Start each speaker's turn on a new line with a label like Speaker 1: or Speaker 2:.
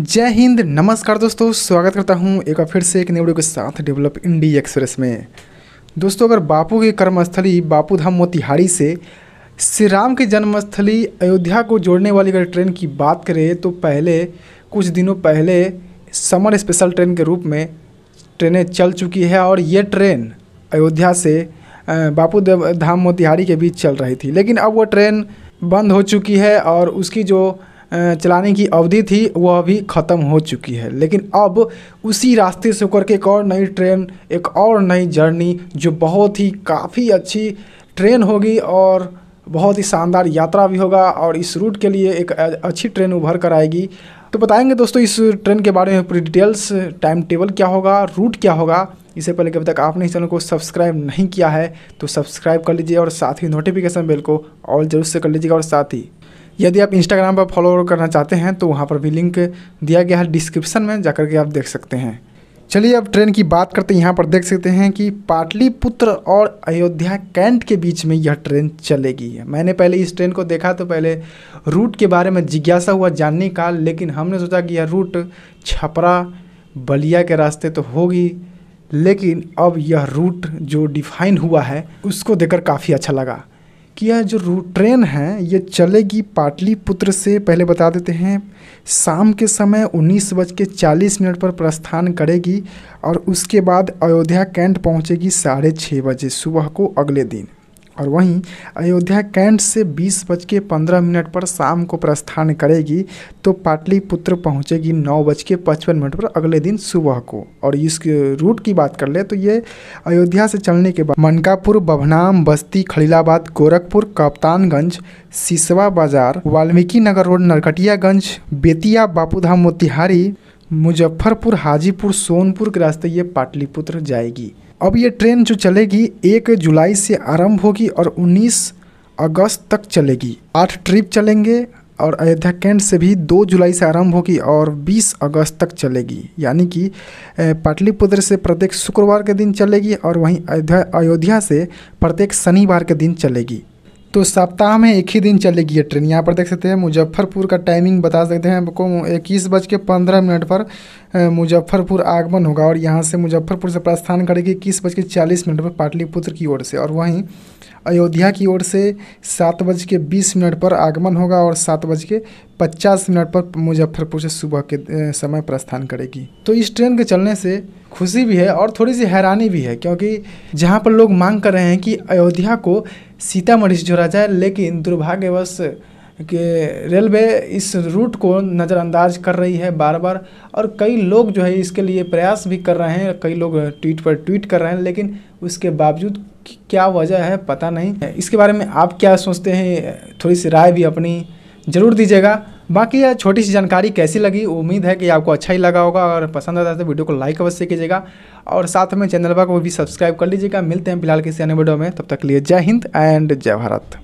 Speaker 1: जय हिंद नमस्कार दोस्तों स्वागत करता हूं एक बार फिर से एक नई के साथ डेवलप इंडी एक्सप्रेस में दोस्तों अगर बापू की कर्मस्थली बापू धाम मोतिहारी से श्री राम की जन्मस्थली अयोध्या को जोड़ने वाली अगर ट्रेन की बात करें तो पहले कुछ दिनों पहले समर स्पेशल ट्रेन के रूप में ट्रेनें चल चुकी है और ये ट्रेन अयोध्या से बापू धाम मोतिहारी के बीच चल रही थी लेकिन अब वो ट्रेन बंद हो चुकी है और उसकी जो चलाने की अवधि थी वह भी ख़त्म हो चुकी है लेकिन अब उसी रास्ते से होकर के एक और नई ट्रेन एक और नई जर्नी जो बहुत ही काफ़ी अच्छी ट्रेन होगी और बहुत ही शानदार यात्रा भी होगा और इस रूट के लिए एक अच्छी ट्रेन उभर कर आएगी तो बताएंगे दोस्तों इस ट्रेन के बारे में पूरी डिटेल्स टाइम टेबल क्या होगा रूट क्या होगा इससे पहले कि अभी तक आपने इस चैनल को सब्सक्राइब नहीं किया है तो सब्सक्राइब कर लीजिए और साथ ही नोटिफिकेशन बेल को ऑल जरूर से कर लीजिएगा और साथ ही यदि आप इंस्टाग्राम पर फॉलो करना चाहते हैं तो वहाँ पर भी लिंक दिया गया है डिस्क्रिप्शन में जाकर के आप देख सकते हैं चलिए अब ट्रेन की बात करते हैं यहाँ पर देख सकते हैं कि पाटलिपुत्र और अयोध्या कैंट के बीच में यह ट्रेन चलेगी मैंने पहले इस ट्रेन को देखा तो पहले रूट के बारे में जिज्ञासा हुआ जानने का लेकिन हमने सोचा कि यह रूट छपरा बलिया के रास्ते तो होगी लेकिन अब यह रूट जो डिफाइन हुआ है उसको देखकर काफ़ी अच्छा लगा कि यह जो रू ट्रेन है ये चलेगी पाटलिपुत्र से पहले बता देते हैं शाम के समय उन्नीस बज के चालीस मिनट पर प्रस्थान करेगी और उसके बाद अयोध्या कैंट पहुंचेगी साढ़े छः बजे सुबह को अगले दिन और वहीं अयोध्या कैंट से बीस बज के पंद्रह मिनट पर शाम को प्रस्थान करेगी तो पाटलिपुत्र पहुंचेगी नौ बज के पचपन मिनट पर अगले दिन सुबह को और इस रूट की बात कर ले तो ये अयोध्या से चलने के बाद मनकापुर बभनाम बस्ती खलीलाबाद गोरखपुर कप्तानगंज सिसवा बाजार वाल्मीकि नगर रोड नरकटियागंज बेतिया बापूधाम मोतिहारी मुजफ्फरपुर हाजीपुर सोनपुर के रास्ते ये पाटलिपुत्र जाएगी अब ये ट्रेन जो चलेगी एक जुलाई से आरंभ होगी और 19 अगस्त तक चलेगी आठ ट्रिप चलेंगे और अयोध्या कैंट से भी 2 जुलाई से आरंभ होगी और 20 अगस्त तक चलेगी यानी कि पाटलिपुत्र से प्रत्येक शुक्रवार के दिन चलेगी और वहीं अयोध्या अयोध्या से प्रत्येक शनिवार के दिन चलेगी तो सप्ताह में एक ही दिन चलेगी ये ट्रेन यहाँ पर देख सकते हैं मुजफ्फरपुर का टाइमिंग बता सकते हैं आपको इक्कीस बज के पंद्रह मिनट पर मुजफ्फरपुर आगमन होगा और यहाँ से मुजफ्फरपुर से प्रस्थान करेगी इक्कीस बज के चालीस मिनट पर पाटलिपुत्र की ओर से और वहीं अयोध्या की ओर से सात बज के बीस मिनट पर आगमन होगा और सात बज के पचास मिनट पर मुजफ्फरपुर से सुबह के समय प्रस्थान करेगी तो इस ट्रेन के चलने से खुशी भी है और थोड़ी सी हैरानी भी है क्योंकि जहाँ पर लोग मांग कर रहे हैं कि अयोध्या को सीतामढ़ी से जोड़ा जाए लेकिन दुर्भाग्यवश कि रेलवे इस रूट को नज़रअंदाज कर रही है बार बार और कई लोग जो है इसके लिए प्रयास भी कर रहे हैं कई लोग ट्वीट पर ट्वीट कर रहे हैं लेकिन उसके बावजूद क्या वजह है पता नहीं इसके बारे में आप क्या सोचते हैं थोड़ी सी राय भी अपनी ज़रूर दीजिएगा बाकी यह छोटी सी जानकारी कैसी लगी उम्मीद है कि आपको अच्छा ही लगा होगा अगर पसंद आता है तो वीडियो को लाइक अवश्य कीजिएगा और साथ में चैनल को भी सब्सक्राइब कर लीजिएगा मिलते हैं फिलहाल किसी अन्य वीडियो में तब तक लिए जय हिंद एंड जय भारत